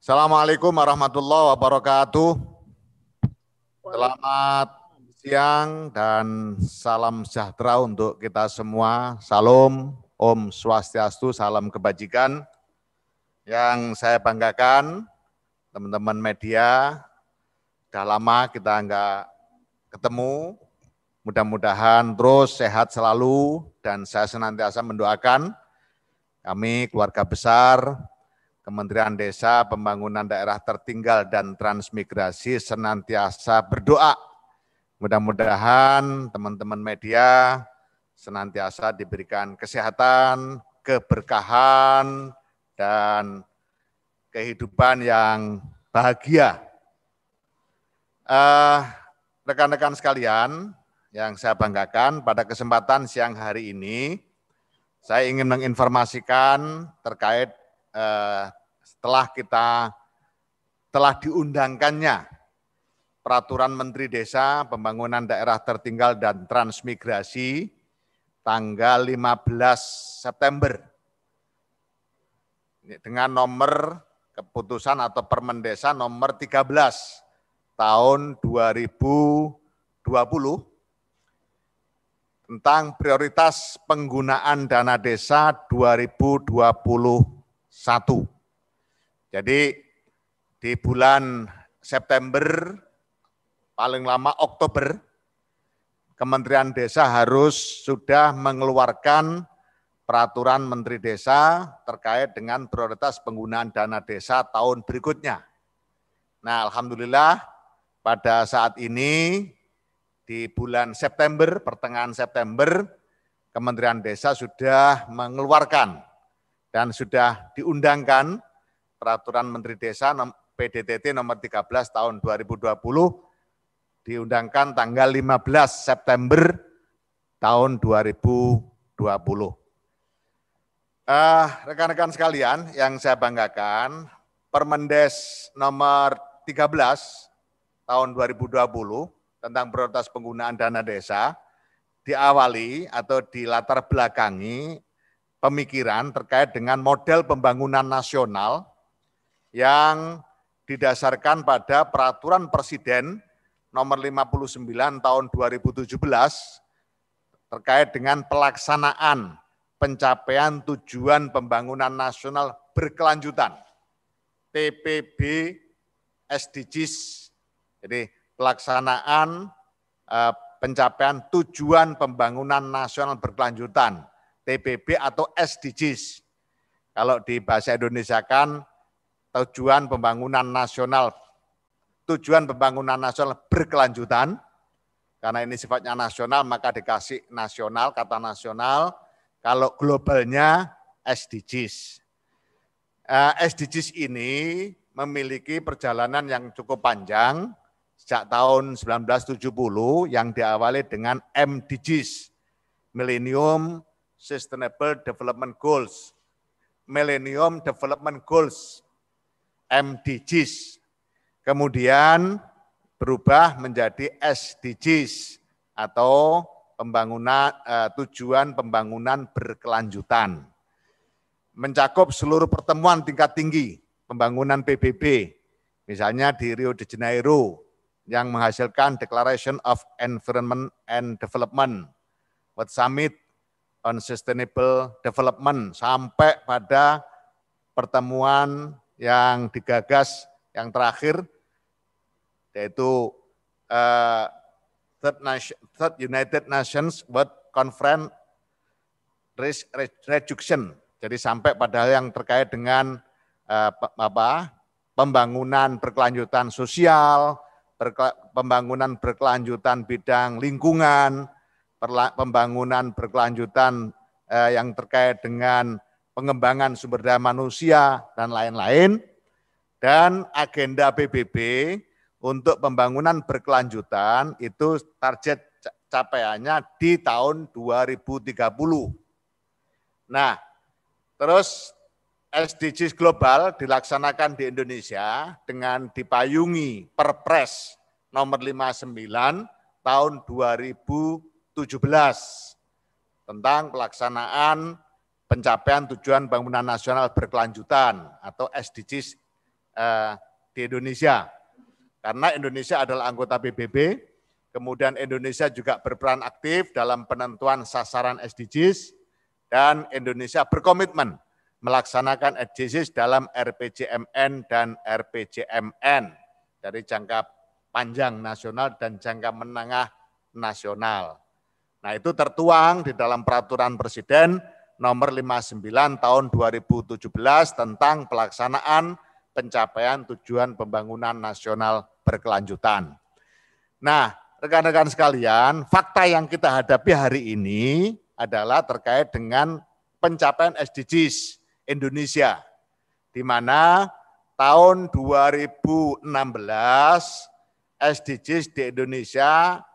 Assalamualaikum warahmatullahi wabarakatuh. Selamat siang dan salam sejahtera untuk kita semua. Salam Om Swastiastu, salam kebajikan. Yang saya banggakan, teman-teman media, sudah lama kita enggak ketemu. Mudah-mudahan terus sehat selalu dan saya senantiasa mendoakan kami keluarga besar, Kementerian Desa, Pembangunan Daerah Tertinggal dan Transmigrasi senantiasa berdoa. Mudah-mudahan teman-teman media senantiasa diberikan kesehatan, keberkahan, dan kehidupan yang bahagia. Eh, rekan-rekan uh, sekalian yang saya banggakan, pada kesempatan siang hari ini, saya ingin menginformasikan terkait Eh, setelah kita telah diundangkannya peraturan Menteri Desa Pembangunan Daerah Tertinggal dan Transmigrasi tanggal 15 September dengan nomor keputusan atau Permendesa nomor 13 tahun 2020 tentang prioritas penggunaan dana desa 2020 satu. Jadi di bulan September, paling lama Oktober, Kementerian Desa harus sudah mengeluarkan peraturan Menteri Desa terkait dengan prioritas penggunaan dana desa tahun berikutnya. Nah, alhamdulillah pada saat ini di bulan September, pertengahan September, Kementerian Desa sudah mengeluarkan dan sudah diundangkan peraturan Menteri Desa PDTT nomor 13 tahun 2020 diundangkan tanggal 15 September tahun 2020. rekan eh, rekan-rekan sekalian yang saya banggakan, Permendes nomor 13 tahun 2020 tentang prioritas penggunaan dana desa diawali atau dilatar belakangi pemikiran terkait dengan model pembangunan nasional yang didasarkan pada peraturan presiden nomor 59 tahun 2017 terkait dengan pelaksanaan pencapaian tujuan pembangunan nasional berkelanjutan TPB SDGs jadi pelaksanaan eh, pencapaian tujuan pembangunan nasional berkelanjutan TPB atau SDGs. Kalau di bahasa Indonesia kan tujuan pembangunan nasional, tujuan pembangunan nasional berkelanjutan, karena ini sifatnya nasional maka dikasih nasional, kata nasional, kalau globalnya SDGs. SDGs eh, ini memiliki perjalanan yang cukup panjang sejak tahun 1970 yang diawali dengan MDGs, Millennium Sustainable Development Goals, Millennium Development Goals, MDGs. Kemudian berubah menjadi SDGs atau pembangunan eh, tujuan pembangunan berkelanjutan. Mencakup seluruh pertemuan tingkat tinggi pembangunan PBB, misalnya di Rio de Janeiro yang menghasilkan Declaration of Environment and Development, World Summit on Sustainable Development sampai pada pertemuan yang digagas yang terakhir yaitu uh, Third, United Nations World Conference Risk Reduction. Jadi sampai pada yang terkait dengan uh, apa pembangunan berkelanjutan sosial, berkel pembangunan berkelanjutan bidang lingkungan, pembangunan berkelanjutan eh, yang terkait dengan pengembangan sumber daya manusia dan lain-lain dan agenda PBB untuk pembangunan berkelanjutan itu target capaiannya di tahun 2030. Nah, terus SDGs global dilaksanakan di Indonesia dengan dipayungi Perpres nomor 59 tahun 2000 17 tentang pelaksanaan pencapaian tujuan bangunan nasional berkelanjutan atau SDGs eh, di Indonesia. Karena Indonesia adalah anggota PBB, kemudian Indonesia juga berperan aktif dalam penentuan sasaran SDGs, dan Indonesia berkomitmen melaksanakan SDGs dalam RPJMN dan RPJMN dari jangka panjang nasional dan jangka menengah nasional. Nah itu tertuang di dalam peraturan Presiden nomor 59 tahun 2017 tentang pelaksanaan pencapaian tujuan pembangunan nasional berkelanjutan. Nah, rekan-rekan sekalian, fakta yang kita hadapi hari ini adalah terkait dengan pencapaian SDGs Indonesia, di mana tahun 2016 SDGs di Indonesia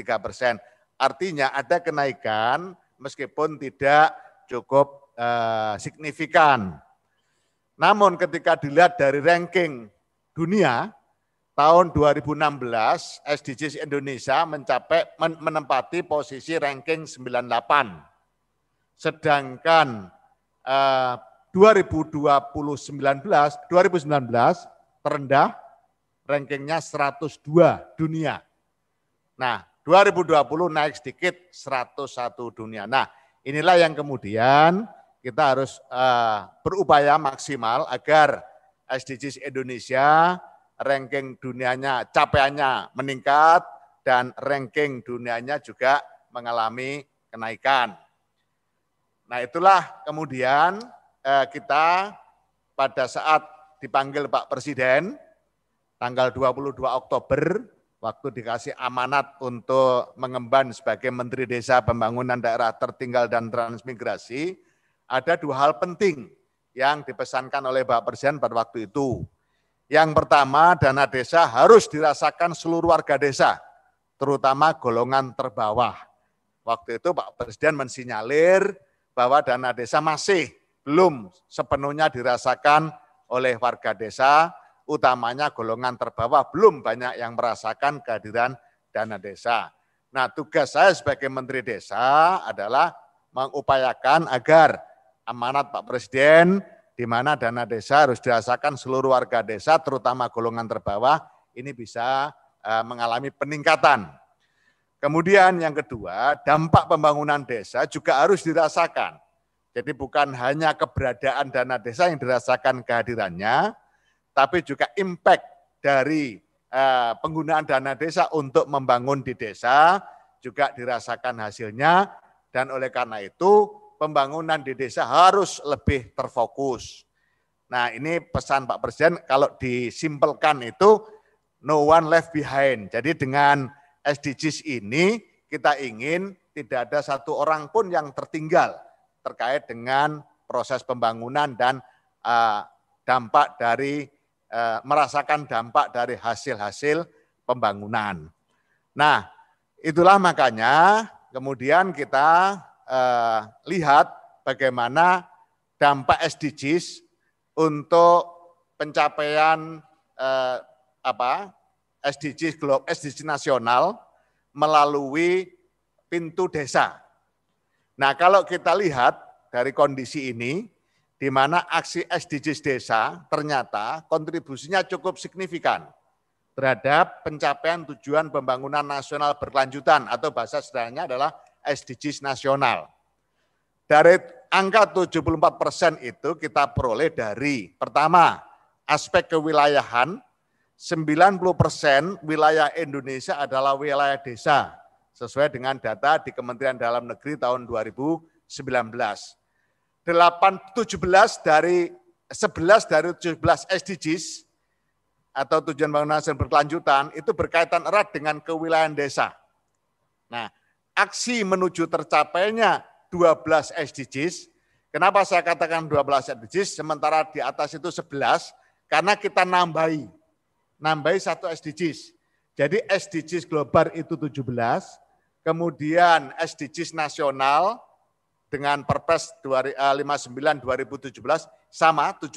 persen. Artinya ada kenaikan meskipun tidak cukup eh, signifikan. Namun ketika dilihat dari ranking dunia, tahun 2016 SDGs Indonesia mencapai menempati posisi ranking 98. Sedangkan eh, 2020 19 2019 terendah rankingnya 102 dunia. Nah, 2020 naik sedikit 101 dunia. Nah, inilah yang kemudian kita harus uh, berupaya maksimal agar SDGs Indonesia ranking dunianya capaiannya meningkat dan ranking dunianya juga mengalami kenaikan. Nah, itulah kemudian uh, kita pada saat dipanggil Pak Presiden tanggal 22 Oktober waktu dikasih amanat untuk mengemban sebagai Menteri Desa Pembangunan Daerah Tertinggal dan Transmigrasi, ada dua hal penting yang dipesankan oleh Bapak Presiden pada waktu itu. Yang pertama, dana desa harus dirasakan seluruh warga desa, terutama golongan terbawah. Waktu itu Pak Presiden mensinyalir bahwa dana desa masih belum sepenuhnya dirasakan oleh warga desa, utamanya golongan terbawah belum banyak yang merasakan kehadiran dana desa. Nah, tugas saya sebagai Menteri Desa adalah mengupayakan agar amanat Pak Presiden di mana dana desa harus dirasakan seluruh warga desa terutama golongan terbawah ini bisa eh, mengalami peningkatan. Kemudian yang kedua, dampak pembangunan desa juga harus dirasakan. Jadi bukan hanya keberadaan dana desa yang dirasakan kehadirannya, tapi juga impact dari eh, penggunaan dana desa untuk membangun di desa juga dirasakan hasilnya dan oleh karena itu pembangunan di desa harus lebih terfokus. Nah ini pesan Pak Presiden kalau disimpelkan itu no one left behind. Jadi dengan SDGs ini kita ingin tidak ada satu orang pun yang tertinggal terkait dengan proses pembangunan dan eh, dampak dari Eh, merasakan dampak dari hasil-hasil pembangunan. Nah, itulah makanya kemudian kita eh, lihat bagaimana dampak SDGs untuk pencapaian eh, apa SDGs global, SDGs nasional melalui pintu desa. Nah, kalau kita lihat dari kondisi ini, di mana aksi SDGs desa ternyata kontribusinya cukup signifikan terhadap pencapaian tujuan pembangunan nasional berkelanjutan atau bahasa sederhananya adalah SDGs nasional. Dari angka 74 persen itu kita peroleh dari pertama aspek kewilayahan 90 persen wilayah Indonesia adalah wilayah desa sesuai dengan data di Kementerian Dalam Negeri tahun 2019 8, 17 dari 11 dari 17 SDGs atau tujuan bangunan nasional berkelanjutan itu berkaitan erat dengan kewilayahan desa. Nah, aksi menuju tercapainya 12 SDGs, kenapa saya katakan 12 SDGs sementara di atas itu 11 karena kita nambahi nambahi satu SDGs. Jadi SDGs global itu 17, kemudian SDGs nasional dengan Perpres 59 2017 sama 17,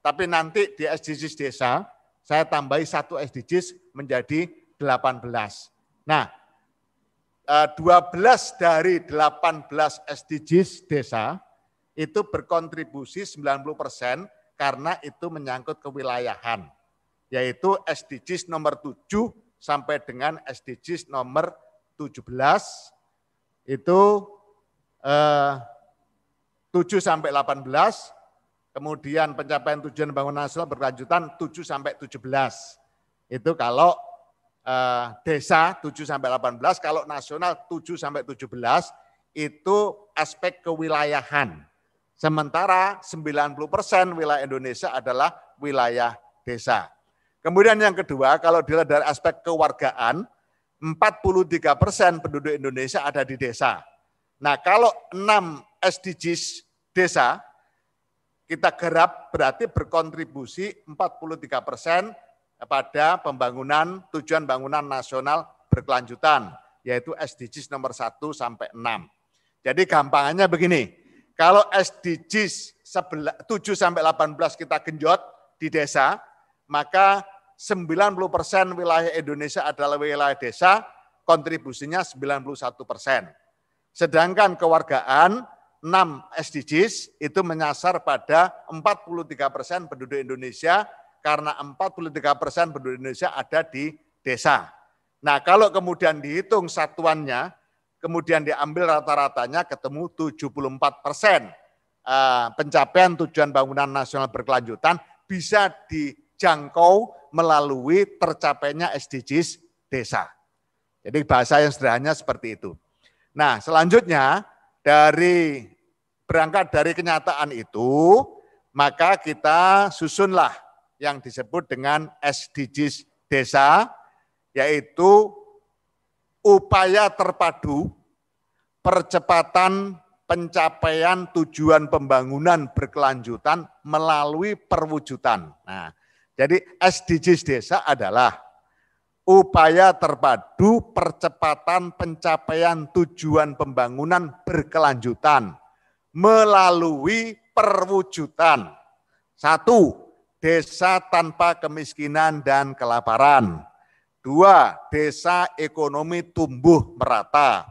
tapi nanti di SDGs desa saya tambahi satu SDGs menjadi 18. Nah, 12 eh, dari 18 SDGs desa itu berkontribusi 90 persen karena itu menyangkut kewilayahan, yaitu SDGs nomor 7 sampai dengan SDGs nomor 17 itu eh, 7 sampai 18, kemudian pencapaian tujuan bangunan nasional berkelanjutan 7 sampai 17. Itu kalau eh, desa 7 sampai 18, kalau nasional 7 sampai 17 itu aspek kewilayahan. Sementara 90% wilayah Indonesia adalah wilayah desa. Kemudian yang kedua, kalau dilihat dari aspek kewargaan, 43% penduduk Indonesia ada di desa. Nah, kalau 6 SDGs desa kita garap berarti berkontribusi 43 persen pada pembangunan tujuan bangunan nasional berkelanjutan, yaitu SDGs nomor 1 sampai 6. Jadi gampangannya begini, kalau SDGs 7 sampai 18 kita genjot di desa, maka 90 persen wilayah Indonesia adalah wilayah desa, kontribusinya 91 persen. Sedangkan kewargaan 6 SDGs itu menyasar pada 43 persen penduduk Indonesia karena 43 persen penduduk Indonesia ada di desa. Nah kalau kemudian dihitung satuannya, kemudian diambil rata-ratanya ketemu 74 persen eh, pencapaian tujuan bangunan nasional berkelanjutan bisa dijangkau melalui tercapainya SDGs desa. Jadi bahasa yang sederhananya seperti itu. Nah, selanjutnya dari berangkat dari kenyataan itu, maka kita susunlah yang disebut dengan SDGs desa, yaitu upaya terpadu percepatan pencapaian tujuan pembangunan berkelanjutan melalui perwujudan. Nah, jadi SDGs desa adalah upaya terpadu percepatan pencapaian tujuan pembangunan berkelanjutan melalui perwujudan. Satu, desa tanpa kemiskinan dan kelaparan. Dua, desa ekonomi tumbuh merata.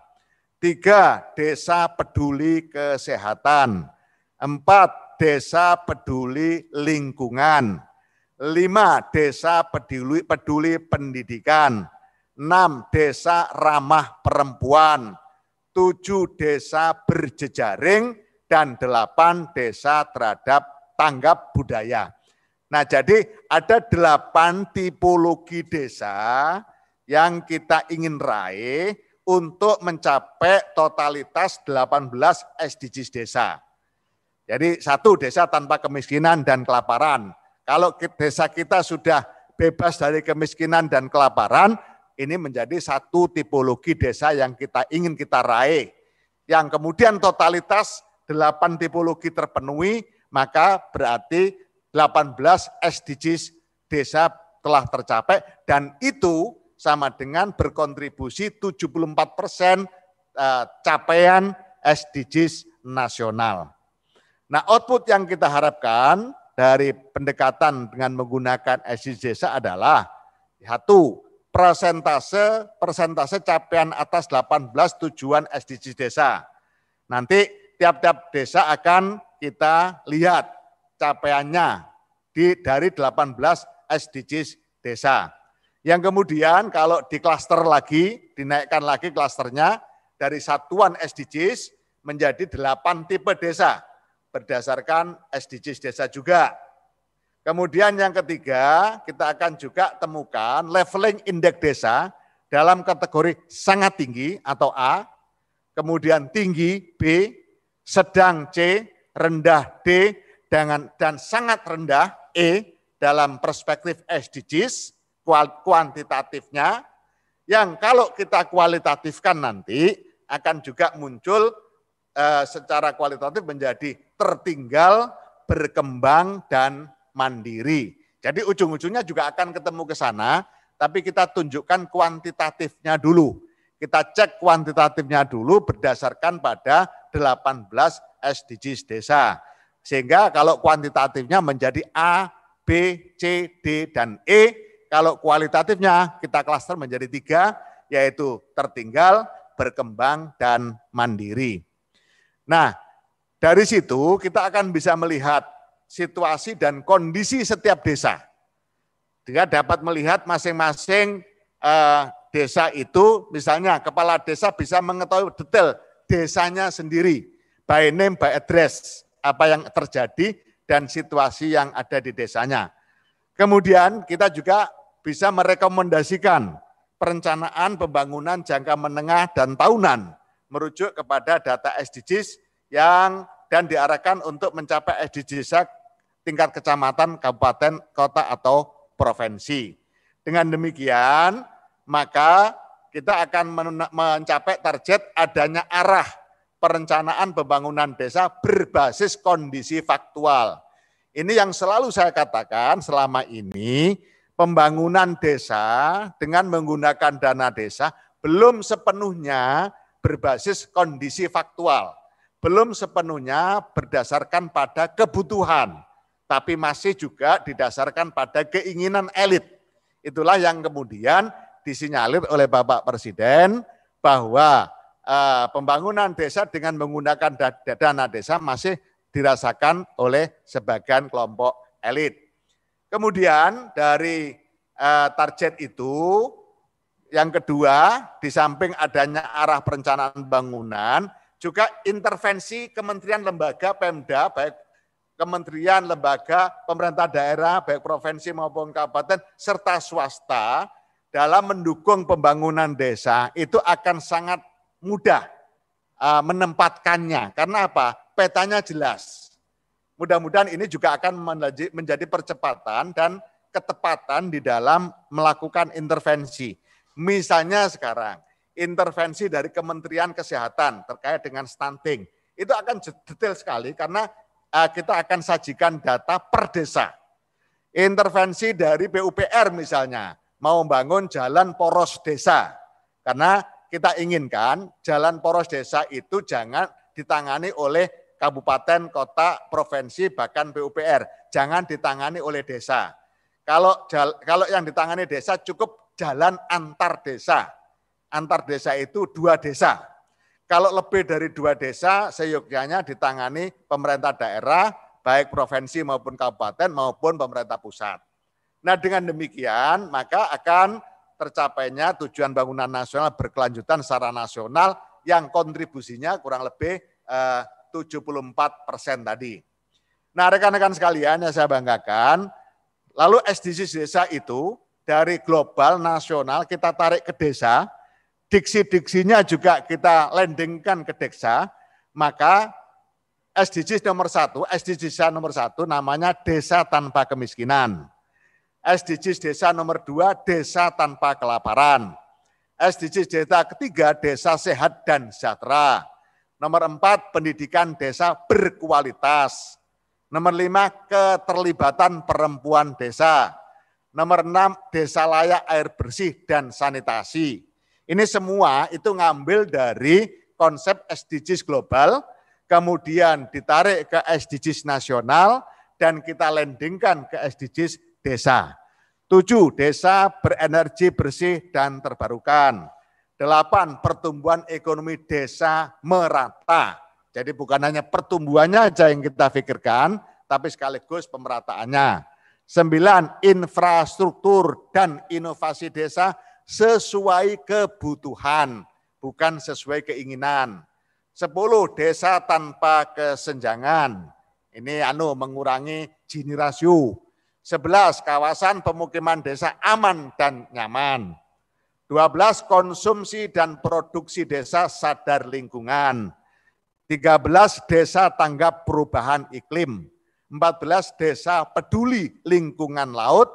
Tiga, desa peduli kesehatan. Empat, desa peduli lingkungan. Lima, desa peduli, peduli pendidikan. Enam, desa ramah perempuan. Tujuh, desa berjejaring. Dan delapan, desa terhadap tanggap budaya. Nah, jadi ada delapan tipologi desa yang kita ingin raih untuk mencapai totalitas 18 SDGs desa. Jadi satu desa tanpa kemiskinan dan kelaparan. Kalau desa kita sudah bebas dari kemiskinan dan kelaparan, ini menjadi satu tipologi desa yang kita ingin kita raih. Yang kemudian totalitas delapan tipologi terpenuhi, maka berarti 18 SDGs desa telah tercapai dan itu sama dengan berkontribusi 74 persen eh, capaian SDGs nasional. Nah output yang kita harapkan dari pendekatan dengan menggunakan SDGs desa adalah satu, persentase persentase capaian atas 18 tujuan SDGs desa. Nanti tiap-tiap desa akan kita lihat capaiannya di dari 18 SDGs desa. Yang kemudian kalau di klaster lagi, dinaikkan lagi klasternya dari satuan SDGs menjadi delapan tipe desa berdasarkan SDGs desa juga. Kemudian yang ketiga, kita akan juga temukan leveling indeks desa dalam kategori sangat tinggi atau A, kemudian tinggi B, sedang C, rendah D, dengan, dan sangat rendah E dalam perspektif SDGs, kuantitatifnya, yang kalau kita kualitatifkan nanti akan juga muncul eh, secara kualitatif menjadi tertinggal, berkembang, dan mandiri. Jadi ujung-ujungnya juga akan ketemu ke sana, tapi kita tunjukkan kuantitatifnya dulu. Kita cek kuantitatifnya dulu berdasarkan pada 18 SDGs desa. Sehingga kalau kuantitatifnya menjadi A, B, C, D, dan E, kalau kualitatifnya kita klaster menjadi tiga, yaitu tertinggal, berkembang, dan mandiri. Nah, dari situ kita akan bisa melihat situasi dan kondisi setiap desa. Dia dapat melihat masing-masing eh, desa itu, misalnya kepala desa bisa mengetahui detail desanya sendiri, by name, by address, apa yang terjadi dan situasi yang ada di desanya. Kemudian kita juga bisa merekomendasikan perencanaan pembangunan jangka menengah dan tahunan merujuk kepada data SDGs yang dan diarahkan untuk mencapai SDGs tingkat kecamatan, kabupaten, kota atau provinsi. Dengan demikian, maka kita akan mencapai target adanya arah perencanaan pembangunan desa berbasis kondisi faktual. Ini yang selalu saya katakan selama ini, pembangunan desa dengan menggunakan dana desa belum sepenuhnya berbasis kondisi faktual belum sepenuhnya berdasarkan pada kebutuhan, tapi masih juga didasarkan pada keinginan elit. Itulah yang kemudian disinyalir oleh Bapak Presiden bahwa uh, pembangunan desa dengan menggunakan dana desa masih dirasakan oleh sebagian kelompok elit. Kemudian dari uh, target itu, yang kedua, di samping adanya arah perencanaan bangunan, juga intervensi kementerian lembaga Pemda, baik kementerian lembaga pemerintah daerah, baik provinsi maupun kabupaten, serta swasta dalam mendukung pembangunan desa itu akan sangat mudah uh, menempatkannya. Karena apa? Petanya jelas. Mudah-mudahan ini juga akan menjadi percepatan dan ketepatan di dalam melakukan intervensi. Misalnya sekarang, intervensi dari Kementerian Kesehatan terkait dengan stunting. Itu akan detail sekali karena eh, kita akan sajikan data per desa. Intervensi dari PUPR misalnya, mau membangun jalan poros desa. Karena kita inginkan jalan poros desa itu jangan ditangani oleh kabupaten, kota, provinsi, bahkan PUPR. Jangan ditangani oleh desa. Kalau kalau yang ditangani desa cukup jalan antar desa antar desa itu dua desa. Kalau lebih dari dua desa, seyogyanya ditangani pemerintah daerah, baik provinsi maupun kabupaten maupun pemerintah pusat. Nah dengan demikian, maka akan tercapainya tujuan bangunan nasional berkelanjutan secara nasional yang kontribusinya kurang lebih eh, 74 persen tadi. Nah rekan-rekan sekalian yang saya banggakan, lalu SDGs desa itu dari global nasional kita tarik ke desa, diksi-diksinya juga kita landingkan ke Deksa, maka SDGs nomor satu, SDGs nomor satu namanya desa tanpa kemiskinan. SDGs desa nomor dua, desa tanpa kelaparan. SDGs desa ketiga, desa sehat dan sejahtera. Nomor empat, pendidikan desa berkualitas. Nomor lima, keterlibatan perempuan desa. Nomor enam, desa layak air bersih dan sanitasi. Ini semua itu ngambil dari konsep SDGs global, kemudian ditarik ke SDGs nasional, dan kita landingkan ke SDGs desa. Tujuh, desa berenergi bersih dan terbarukan. Delapan, pertumbuhan ekonomi desa merata. Jadi bukan hanya pertumbuhannya aja yang kita pikirkan, tapi sekaligus pemerataannya. Sembilan, infrastruktur dan inovasi desa sesuai kebutuhan, bukan sesuai keinginan. Sepuluh, desa tanpa kesenjangan. Ini anu mengurangi Gini rasio. Sebelas, kawasan pemukiman desa aman dan nyaman. Dua belas, konsumsi dan produksi desa sadar lingkungan. Tiga belas, desa tanggap perubahan iklim. Empat belas, desa peduli lingkungan laut.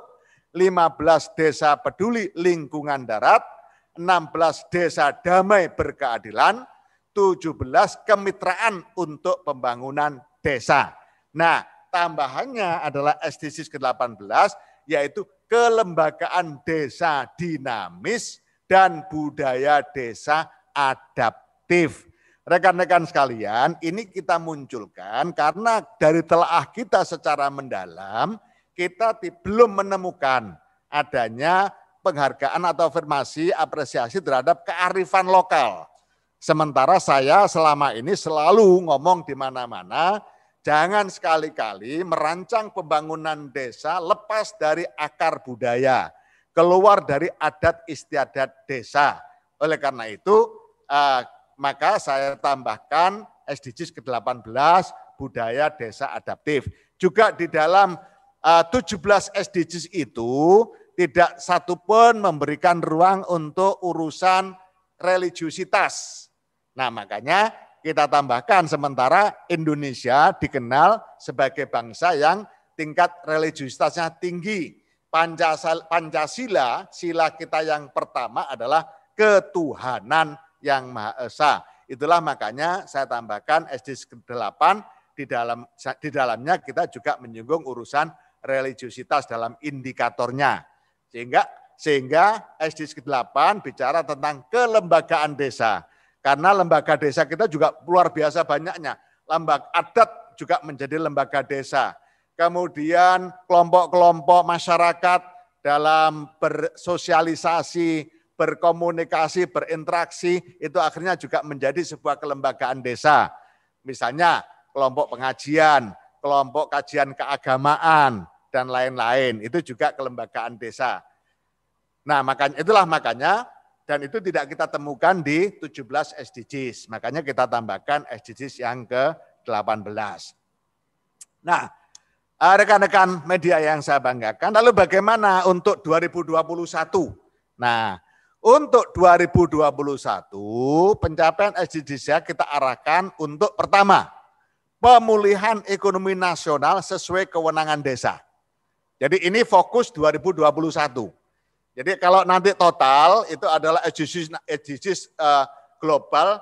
15 desa peduli lingkungan darat, 16 desa damai berkeadilan, 17 kemitraan untuk pembangunan desa. Nah, tambahannya adalah SDGs ke-18 yaitu kelembagaan desa dinamis dan budaya desa adaptif. Rekan-rekan sekalian, ini kita munculkan karena dari telah kita secara mendalam, kita belum menemukan adanya penghargaan atau afirmasi apresiasi terhadap kearifan lokal. Sementara saya selama ini selalu ngomong di mana-mana, jangan sekali-kali merancang pembangunan desa lepas dari akar budaya, keluar dari adat istiadat desa. Oleh karena itu, eh, maka saya tambahkan SDGs ke-18 budaya desa adaptif. Juga di dalam 17 eh, SDGs itu tidak satu pun memberikan ruang untuk urusan religiusitas. Nah makanya kita tambahkan sementara Indonesia dikenal sebagai bangsa yang tingkat religiusitasnya tinggi. Pancasila, sila kita yang pertama adalah ketuhanan yang Maha Esa. Itulah makanya saya tambahkan SD 8 di dalam di dalamnya kita juga menyinggung urusan religiositas dalam indikatornya. Sehingga sehingga SDGs ke-8 bicara tentang kelembagaan desa. Karena lembaga desa kita juga luar biasa banyaknya. Lembaga adat juga menjadi lembaga desa. Kemudian kelompok-kelompok masyarakat dalam bersosialisasi, berkomunikasi, berinteraksi itu akhirnya juga menjadi sebuah kelembagaan desa. Misalnya kelompok pengajian, kelompok kajian keagamaan, dan lain-lain. Itu juga kelembagaan desa. Nah, makanya itulah makanya dan itu tidak kita temukan di 17 SDGs. Makanya kita tambahkan SDGs yang ke-18. Nah, eh, rekan-rekan media yang saya banggakan, lalu bagaimana untuk 2021? Nah, untuk 2021 pencapaian SDGs ya kita arahkan untuk pertama, pemulihan ekonomi nasional sesuai kewenangan desa. Jadi ini fokus 2021. Jadi kalau nanti total itu adalah SDGs, eh, global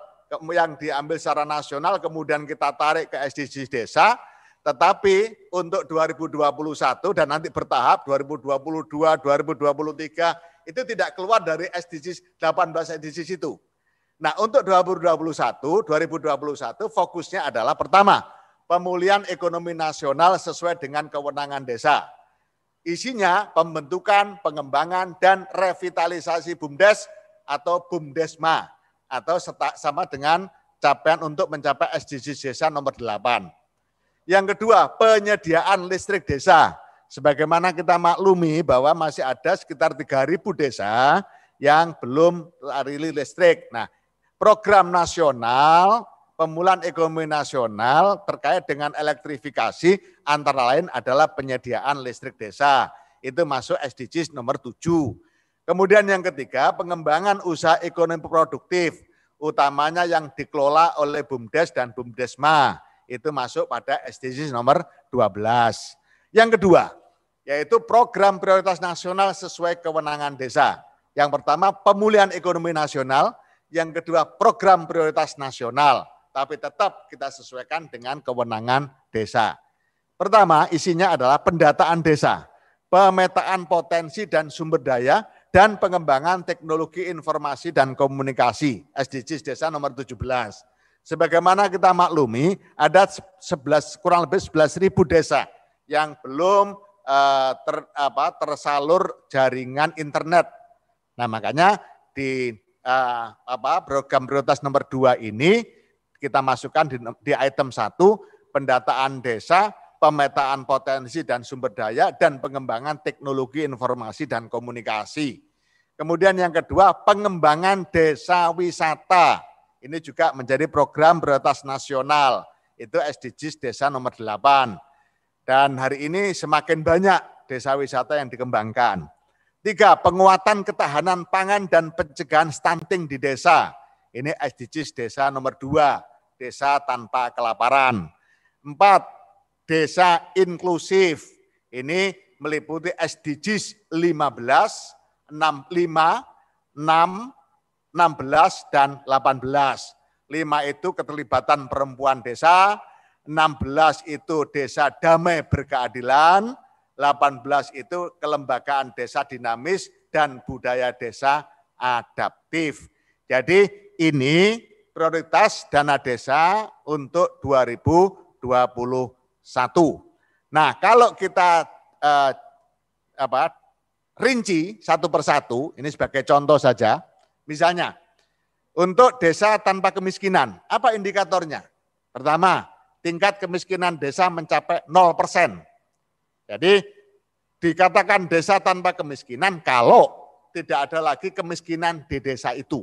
yang diambil secara nasional kemudian kita tarik ke SDGs desa. Tetapi untuk 2021 dan nanti bertahap 2022, 2023 itu tidak keluar dari SDGs 18 SDGs itu. Nah, untuk 2021, 2021 fokusnya adalah pertama, pemulihan ekonomi nasional sesuai dengan kewenangan desa. Isinya pembentukan, pengembangan, dan revitalisasi BUMDES atau BUMDESMA atau sama dengan capaian untuk mencapai SDGs desa nomor 8. Yang kedua, penyediaan listrik desa. Sebagaimana kita maklumi bahwa masih ada sekitar 3.000 desa yang belum lari listrik. Nah, program nasional pemulihan ekonomi nasional terkait dengan elektrifikasi antara lain adalah penyediaan listrik desa. Itu masuk SDGs nomor 7. Kemudian yang ketiga, pengembangan usaha ekonomi produktif, utamanya yang dikelola oleh BUMDes dan BUMDesma. Itu masuk pada SDGs nomor 12. Yang kedua, yaitu program prioritas nasional sesuai kewenangan desa. Yang pertama, pemulihan ekonomi nasional. Yang kedua, program prioritas nasional tapi tetap kita sesuaikan dengan kewenangan desa. Pertama, isinya adalah pendataan desa, pemetaan potensi dan sumber daya, dan pengembangan teknologi informasi dan komunikasi, SDGs Desa nomor 17. Sebagaimana kita maklumi, ada 11, kurang lebih 11 ribu desa yang belum eh, ter, apa, tersalur jaringan internet. Nah makanya di eh, apa, program prioritas nomor 2 ini kita masukkan di, di item 1, pendataan desa, pemetaan potensi dan sumber daya, dan pengembangan teknologi informasi dan komunikasi. Kemudian yang kedua, pengembangan desa wisata. Ini juga menjadi program prioritas nasional, itu SDGs desa nomor 8. Dan hari ini semakin banyak desa wisata yang dikembangkan. Tiga, penguatan ketahanan pangan dan pencegahan stunting di desa. Ini SDGs desa nomor 2 desa tanpa kelaparan. Empat, desa inklusif. Ini meliputi SDGs 15, 6, 5, 6, 16, dan 18. 5 itu keterlibatan perempuan desa, 16 itu desa damai berkeadilan, 18 itu kelembagaan desa dinamis dan budaya desa adaptif. Jadi ini prioritas dana desa untuk 2021. Nah, kalau kita eh, apa rinci satu persatu, ini sebagai contoh saja, misalnya untuk desa tanpa kemiskinan, apa indikatornya? Pertama, tingkat kemiskinan desa mencapai 0 persen. Jadi dikatakan desa tanpa kemiskinan kalau tidak ada lagi kemiskinan di desa itu.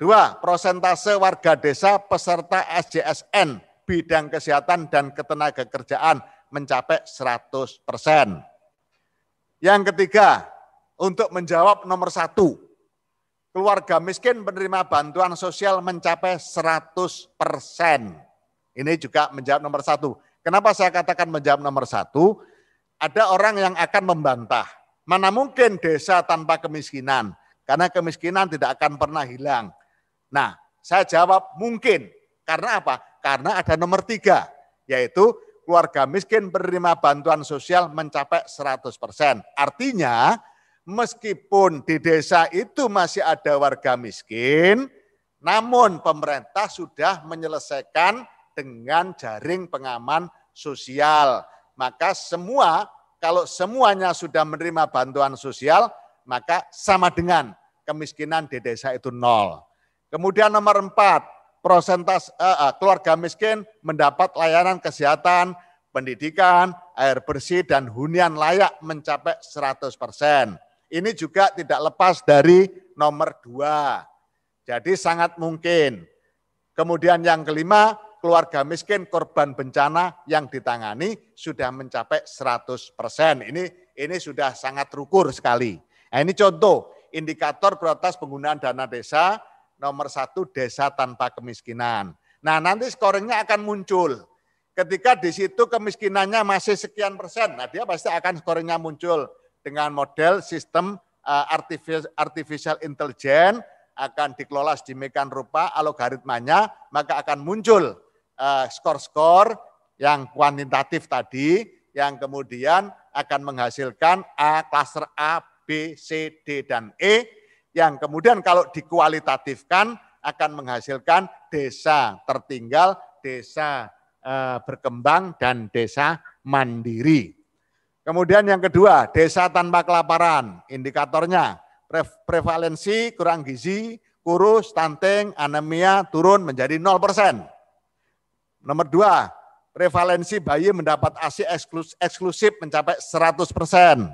Dua, prosentase warga desa peserta SJSN bidang kesehatan dan ketenaga kerjaan mencapai 100 persen. Yang ketiga, untuk menjawab nomor satu, keluarga miskin penerima bantuan sosial mencapai 100 persen. Ini juga menjawab nomor satu. Kenapa saya katakan menjawab nomor satu? Ada orang yang akan membantah. Mana mungkin desa tanpa kemiskinan? Karena kemiskinan tidak akan pernah hilang. Nah, saya jawab mungkin. Karena apa? Karena ada nomor tiga, yaitu keluarga miskin penerima bantuan sosial mencapai 100%. Artinya, meskipun di desa itu masih ada warga miskin, namun pemerintah sudah menyelesaikan dengan jaring pengaman sosial. Maka semua, kalau semuanya sudah menerima bantuan sosial, maka sama dengan kemiskinan di desa itu nol. Kemudian nomor empat, prosentase uh, uh, eh, keluarga miskin mendapat layanan kesehatan, pendidikan, air bersih, dan hunian layak mencapai 100 persen. Ini juga tidak lepas dari nomor dua. Jadi sangat mungkin. Kemudian yang kelima, keluarga miskin korban bencana yang ditangani sudah mencapai 100 persen. Ini, ini sudah sangat rukur sekali. Nah, ini contoh indikator prioritas penggunaan dana desa nomor satu desa tanpa kemiskinan. Nah nanti scoringnya akan muncul. Ketika di situ kemiskinannya masih sekian persen, nah dia pasti akan skornya muncul dengan model sistem eh, artificial, artificial intelligence akan dikelola sedemikian rupa algoritmanya, maka akan muncul eh, skor-skor yang kuantitatif tadi, yang kemudian akan menghasilkan A, klaster A, B, C, D, dan E, yang kemudian kalau dikualitatifkan akan menghasilkan desa tertinggal, desa eh, berkembang, dan desa mandiri. Kemudian yang kedua, desa tanpa kelaparan. Indikatornya prevalensi kurang gizi, kurus, stunting, anemia turun menjadi 0%. Nomor dua, prevalensi bayi mendapat ASI eksklusif mencapai 100%. persen.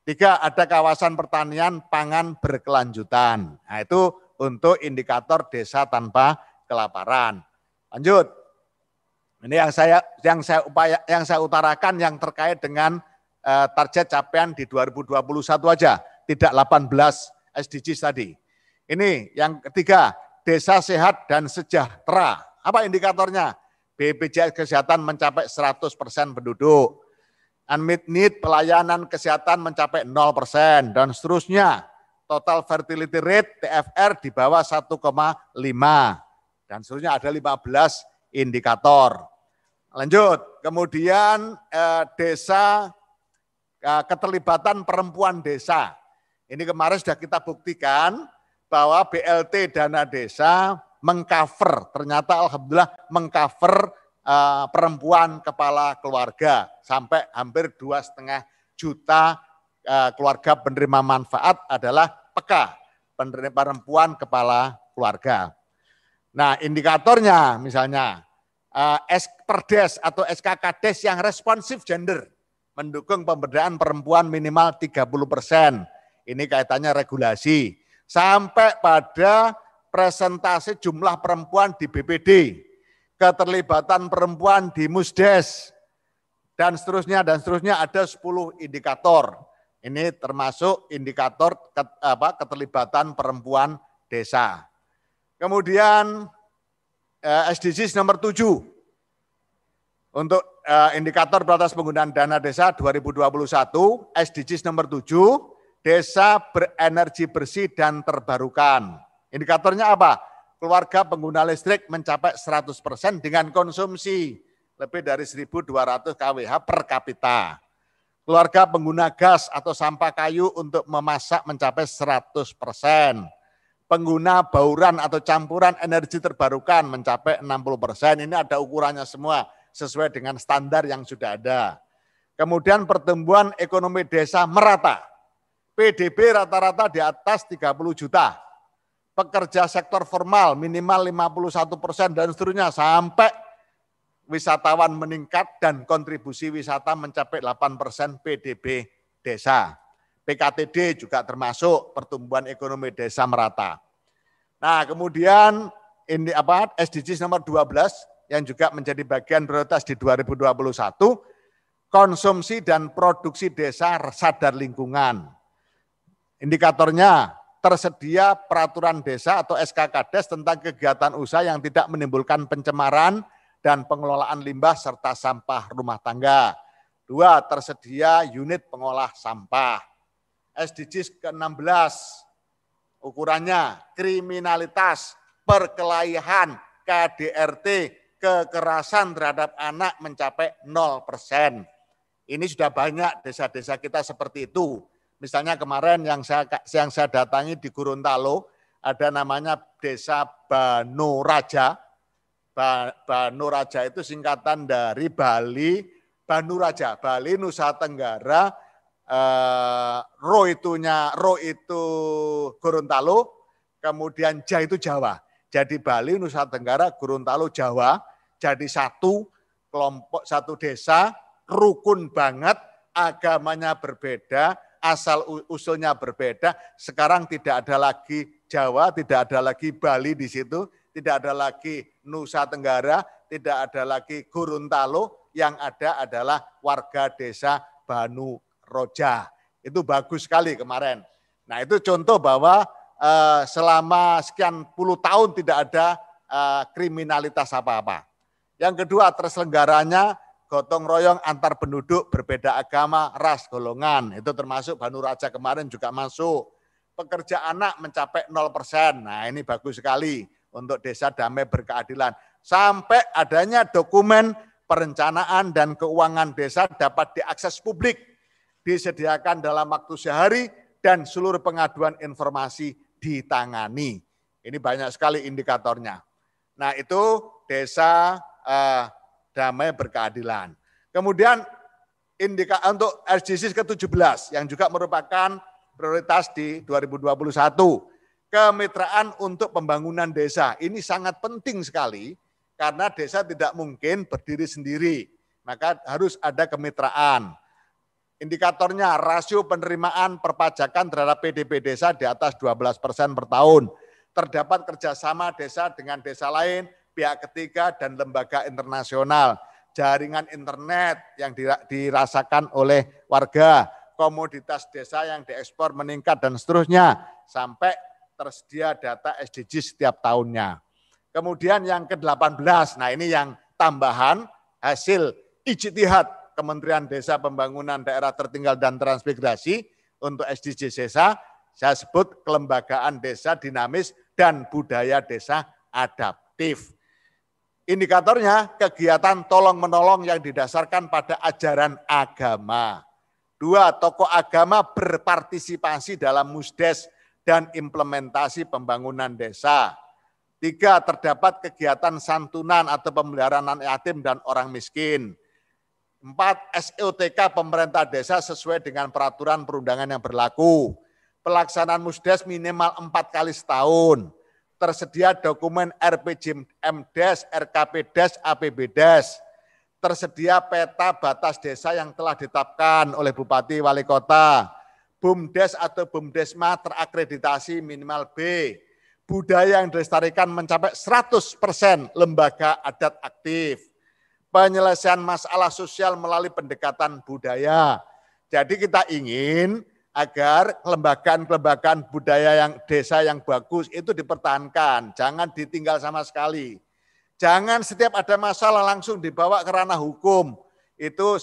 Tiga, ada kawasan pertanian pangan berkelanjutan. Nah, itu untuk indikator desa tanpa kelaparan. Lanjut. Ini yang saya yang saya upaya yang saya utarakan yang terkait dengan uh, target capaian di 2021 aja, tidak 18 SDGs tadi. Ini yang ketiga, desa sehat dan sejahtera. Apa indikatornya? BPJS Kesehatan mencapai 100% penduduk unmet need pelayanan kesehatan mencapai 0% persen dan seterusnya. Total fertility rate TFR di bawah 1,5 dan seterusnya ada 15 indikator. Lanjut, kemudian eh, desa eh, keterlibatan perempuan desa. Ini kemarin sudah kita buktikan bahwa BLT dana desa mengcover, ternyata alhamdulillah mengcover Eh, perempuan kepala keluarga sampai hampir dua setengah juta eh, keluarga penerima manfaat adalah peka penerima perempuan kepala keluarga. Nah indikatornya misalnya uh, eh, perdes atau SKKdes yang responsif gender mendukung pemberdayaan perempuan minimal 30 persen. Ini kaitannya regulasi. Sampai pada presentasi jumlah perempuan di BPD keterlibatan perempuan di musdes, dan seterusnya, dan seterusnya ada 10 indikator. Ini termasuk indikator ket, apa, keterlibatan perempuan desa. Kemudian eh, SDGs nomor 7 untuk eh, indikator batas penggunaan dana desa 2021, SDGs nomor 7, desa berenergi bersih dan terbarukan. Indikatornya apa? keluarga pengguna listrik mencapai 100% dengan konsumsi lebih dari 1.200 kWh per kapita. Keluarga pengguna gas atau sampah kayu untuk memasak mencapai 100%. Pengguna bauran atau campuran energi terbarukan mencapai 60%. Ini ada ukurannya semua sesuai dengan standar yang sudah ada. Kemudian pertumbuhan ekonomi desa merata. PDB rata-rata di atas 30 juta pekerja sektor formal minimal 51 persen dan seterusnya sampai wisatawan meningkat dan kontribusi wisata mencapai 8 persen PDB desa. PKTD juga termasuk pertumbuhan ekonomi desa merata. Nah, kemudian ini apa SDGs nomor 12 yang juga menjadi bagian prioritas di 2021 konsumsi dan produksi desa sadar lingkungan. Indikatornya tersedia peraturan desa atau SKKDes tentang kegiatan usaha yang tidak menimbulkan pencemaran dan pengelolaan limbah serta sampah rumah tangga. Dua, tersedia unit pengolah sampah. SDGs ke-16, ukurannya kriminalitas, perkelahian, KDRT, kekerasan terhadap anak mencapai 0%. Ini sudah banyak desa-desa kita seperti itu Misalnya kemarin yang saya yang saya datangi di Gorontalo ada namanya Desa Banu Raja. Banu Raja itu singkatan dari Bali Banu Raja, Bali Nusa Tenggara eh, Ro itunya Ro itu Gorontalo, kemudian Ja itu Jawa. Jadi Bali, Nusa Tenggara, Gorontalo, Jawa jadi satu kelompok, satu desa, rukun banget, agamanya berbeda, asal usulnya berbeda. Sekarang tidak ada lagi Jawa, tidak ada lagi Bali di situ, tidak ada lagi Nusa Tenggara, tidak ada lagi Gorontalo, yang ada adalah warga desa Banu Roja. Itu bagus sekali kemarin. Nah itu contoh bahwa eh, selama sekian puluh tahun tidak ada eh, kriminalitas apa-apa. Yang kedua terselenggaranya gotong royong antar penduduk berbeda agama, ras, golongan. Itu termasuk Banu Raja kemarin juga masuk. Pekerja anak mencapai 0%. Nah ini bagus sekali untuk desa damai berkeadilan. Sampai adanya dokumen perencanaan dan keuangan desa dapat diakses publik, disediakan dalam waktu sehari, dan seluruh pengaduan informasi ditangani. Ini banyak sekali indikatornya. Nah itu desa eh, damai berkeadilan. Kemudian indika untuk SDGs ke-17 yang juga merupakan prioritas di 2021. Kemitraan untuk pembangunan desa. Ini sangat penting sekali karena desa tidak mungkin berdiri sendiri. Maka harus ada kemitraan. Indikatornya rasio penerimaan perpajakan terhadap PDB desa di atas 12 persen per tahun. Terdapat kerjasama desa dengan desa lain pihak ketiga dan lembaga internasional, jaringan internet yang dirasakan oleh warga, komoditas desa yang diekspor meningkat dan seterusnya sampai tersedia data SDG setiap tahunnya. Kemudian yang ke-18, nah ini yang tambahan hasil ijtihad Kementerian Desa Pembangunan Daerah Tertinggal dan Transmigrasi untuk SDG Desa, saya sebut kelembagaan desa dinamis dan budaya desa adaptif. Indikatornya kegiatan tolong-menolong yang didasarkan pada ajaran agama. Dua, tokoh agama berpartisipasi dalam musdes dan implementasi pembangunan desa. Tiga, terdapat kegiatan santunan atau pemeliharaan anak yatim dan orang miskin. Empat, SLTK e pemerintah desa sesuai dengan peraturan perundangan yang berlaku. Pelaksanaan musdes minimal empat kali setahun tersedia dokumen RPJMDes, RKPDes, APBDes, tersedia peta batas desa yang telah ditetapkan oleh Bupati Wali Kota, BUMDes atau BUMDesma terakreditasi minimal B, budaya yang dilestarikan mencapai 100% persen lembaga adat aktif, penyelesaian masalah sosial melalui pendekatan budaya. Jadi kita ingin agar kelembagaan-kelembagaan budaya yang desa yang bagus itu dipertahankan, jangan ditinggal sama sekali. Jangan setiap ada masalah langsung dibawa ke ranah hukum. Itu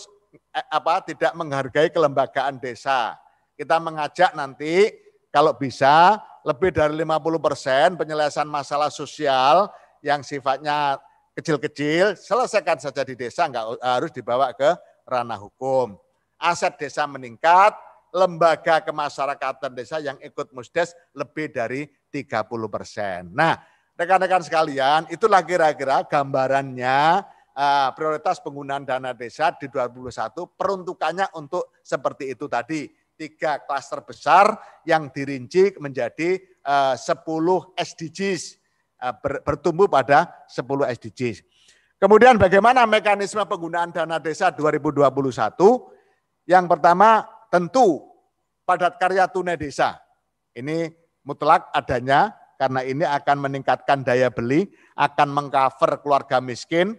eh, apa tidak menghargai kelembagaan desa. Kita mengajak nanti kalau bisa lebih dari 50 persen penyelesaian masalah sosial yang sifatnya kecil-kecil selesaikan saja di desa, nggak eh, harus dibawa ke ranah hukum. Aset desa meningkat, lembaga kemasyarakatan desa yang ikut musdes lebih dari 30 persen. Nah, rekan-rekan sekalian, itulah kira-kira gambarannya uh, prioritas penggunaan dana desa di 2021 peruntukannya untuk seperti itu tadi. Tiga klaster besar yang dirinci menjadi eh, uh, 10 SDGs, uh, eh, ber, bertumbuh pada 10 SDGs. Kemudian bagaimana mekanisme penggunaan dana desa 2021? Yang pertama Tentu padat karya tunai desa. Ini mutlak adanya karena ini akan meningkatkan daya beli, akan mengcover keluarga miskin,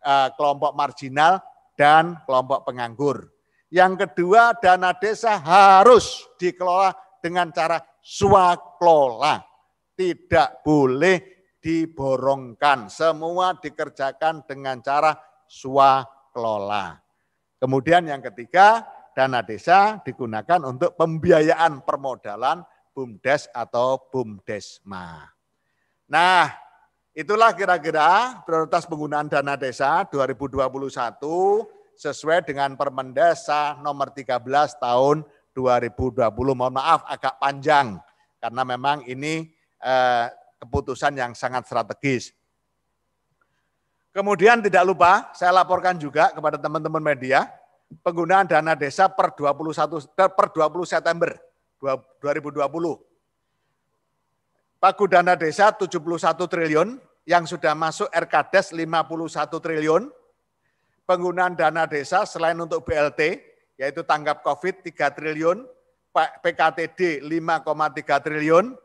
eh, kelompok marginal, dan kelompok penganggur. Yang kedua, dana desa harus dikelola dengan cara swakelola. Tidak boleh diborongkan. Semua dikerjakan dengan cara swakelola. Kemudian yang ketiga, dana desa digunakan untuk pembiayaan permodalan BUMDes atau BUMDesma. Nah, itulah kira-kira prioritas penggunaan dana desa 2021 sesuai dengan Permendesa nomor 13 tahun 2020. Mohon maaf agak panjang karena memang ini eh, keputusan yang sangat strategis. Kemudian tidak lupa saya laporkan juga kepada teman-teman media penggunaan dana desa per 21 per 20 September 2020. Pagu dana desa 71 triliun yang sudah masuk RKDes 51 triliun. Penggunaan dana desa selain untuk BLT yaitu tanggap Covid 3 triliun, PKTD 5,3 triliun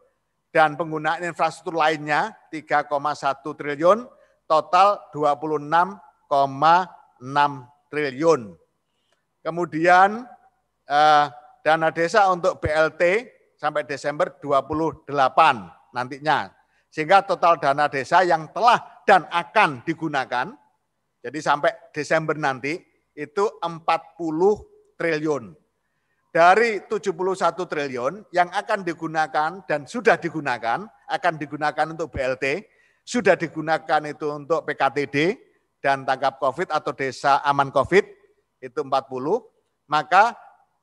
dan penggunaan infrastruktur lainnya 3,1 triliun, total 26,6 triliun. Kemudian eh, dana desa untuk BLT sampai Desember 28 nantinya. Sehingga total dana desa yang telah dan akan digunakan, jadi sampai Desember nanti, itu 40 triliun. Dari 71 triliun yang akan digunakan dan sudah digunakan, akan digunakan untuk BLT, sudah digunakan itu untuk PKTD dan tangkap COVID atau desa aman COVID, itu 40, maka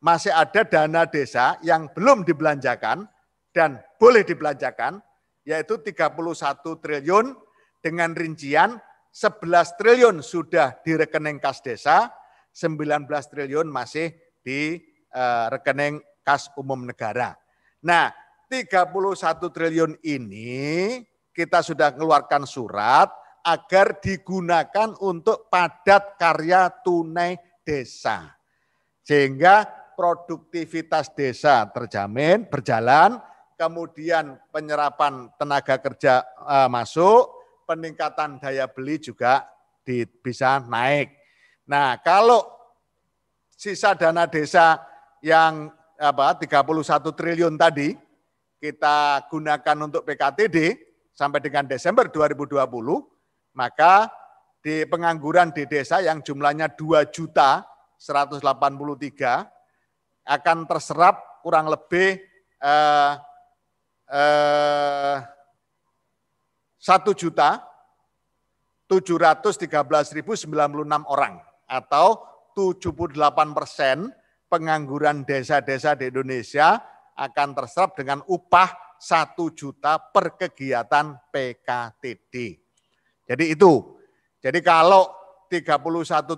masih ada dana desa yang belum dibelanjakan dan boleh dibelanjakan, yaitu 31 triliun dengan rincian 11 triliun sudah di rekening kas desa, 19 triliun masih di eh, rekening kas umum negara. Nah, 31 triliun ini kita sudah mengeluarkan surat agar digunakan untuk padat karya tunai desa. Sehingga produktivitas desa terjamin, berjalan, kemudian penyerapan tenaga kerja e, masuk, peningkatan daya beli juga di, bisa naik. Nah, kalau sisa dana desa yang apa 31 triliun tadi kita gunakan untuk PKTD sampai dengan Desember 2020, maka di pengangguran di desa yang jumlahnya 2 juta 183 akan terserap kurang lebih eh, eh, 1 juta 713.096 orang atau 78 persen pengangguran desa-desa di Indonesia akan terserap dengan upah satu juta per kegiatan PKTD. Jadi itu jadi kalau 31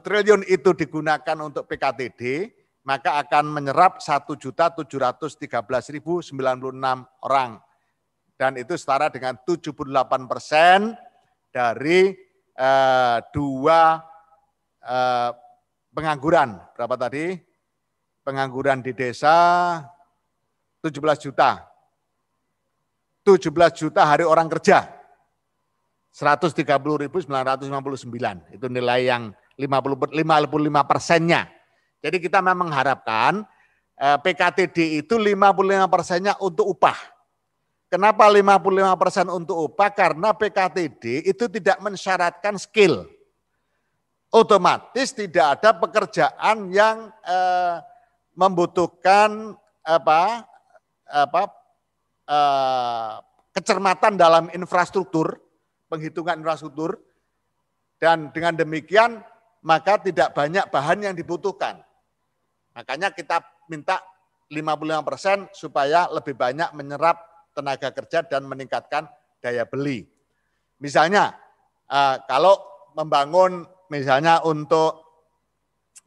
triliun itu digunakan untuk PKTD, maka akan menyerap 1.713.096 orang. Dan itu setara dengan 78 persen dari eh, dua eh, pengangguran. Berapa tadi? Pengangguran di desa 17 juta. 17 juta hari orang kerja 130.959. Itu nilai yang 50, 55 persennya. Jadi kita memang mengharapkan eh, PKTD itu 55 persennya untuk upah. Kenapa 55 persen untuk upah? Karena PKTD itu tidak mensyaratkan skill. Otomatis tidak ada pekerjaan yang eh, membutuhkan apa apa eh, kecermatan dalam infrastruktur penghitungan infrastruktur dan dengan demikian maka tidak banyak bahan yang dibutuhkan. Makanya kita minta 55 persen supaya lebih banyak menyerap tenaga kerja dan meningkatkan daya beli. Misalnya eh, kalau membangun misalnya untuk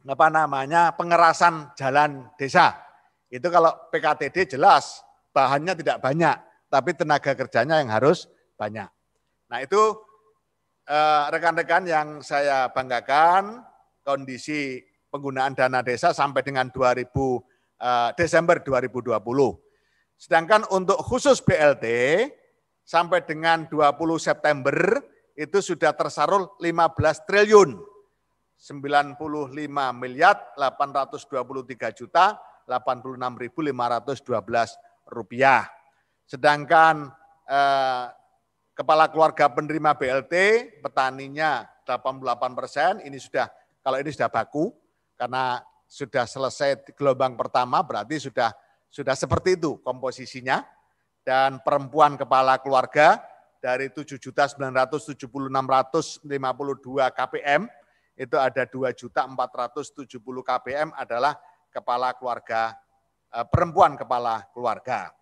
apa namanya pengerasan jalan desa itu kalau PKTD jelas bahannya tidak banyak tapi tenaga kerjanya yang harus banyak. Nah itu eh, rekan-rekan uh, yang saya banggakan kondisi penggunaan dana desa sampai dengan 2000 uh, eh, Desember 2020. Sedangkan untuk khusus BLT sampai dengan 20 September itu sudah tersarul 15 triliun 95 miliar 823 juta 86.512 rupiah. Sedangkan eh, kepala keluarga penerima BLT, petaninya 88 persen, ini sudah kalau ini sudah baku karena sudah selesai gelombang pertama berarti sudah sudah seperti itu komposisinya dan perempuan kepala keluarga dari dua KPM itu ada 2.470 KPM adalah kepala keluarga eh, perempuan kepala keluarga.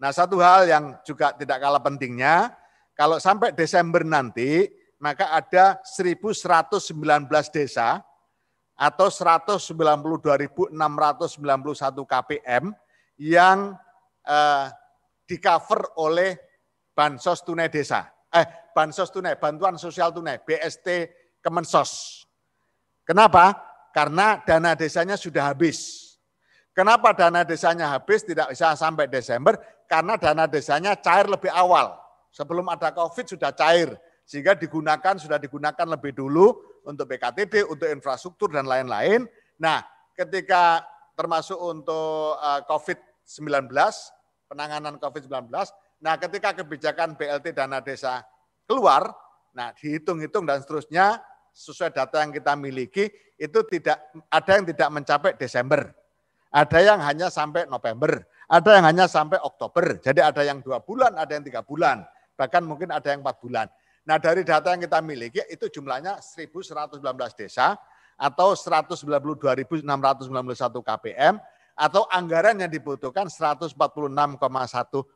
Nah, satu hal yang juga tidak kalah pentingnya kalau sampai Desember nanti, maka ada 1.119 desa atau 192.691 KPM yang eh, di cover oleh bansos tunai desa. Eh, bansos tunai, bantuan sosial tunai, BST Kemensos. Kenapa? Karena dana desanya sudah habis. Kenapa dana desanya habis tidak bisa sampai Desember? Karena dana desanya cair lebih awal. Sebelum ada COVID sudah cair, sehingga digunakan sudah digunakan lebih dulu untuk BKTD, untuk infrastruktur dan lain-lain. Nah, ketika termasuk untuk eh, COVID-19, penanganan COVID-19, nah ketika kebijakan BLT dana desa keluar, nah dihitung-hitung dan seterusnya sesuai data yang kita miliki itu tidak ada yang tidak mencapai Desember. Ada yang hanya sampai November, ada yang hanya sampai Oktober. Jadi ada yang dua bulan, ada yang tiga bulan bahkan mungkin ada yang empat bulan. Nah dari data yang kita miliki itu jumlahnya 1.119 desa atau 192.691 KPM atau anggaran yang dibutuhkan 146,1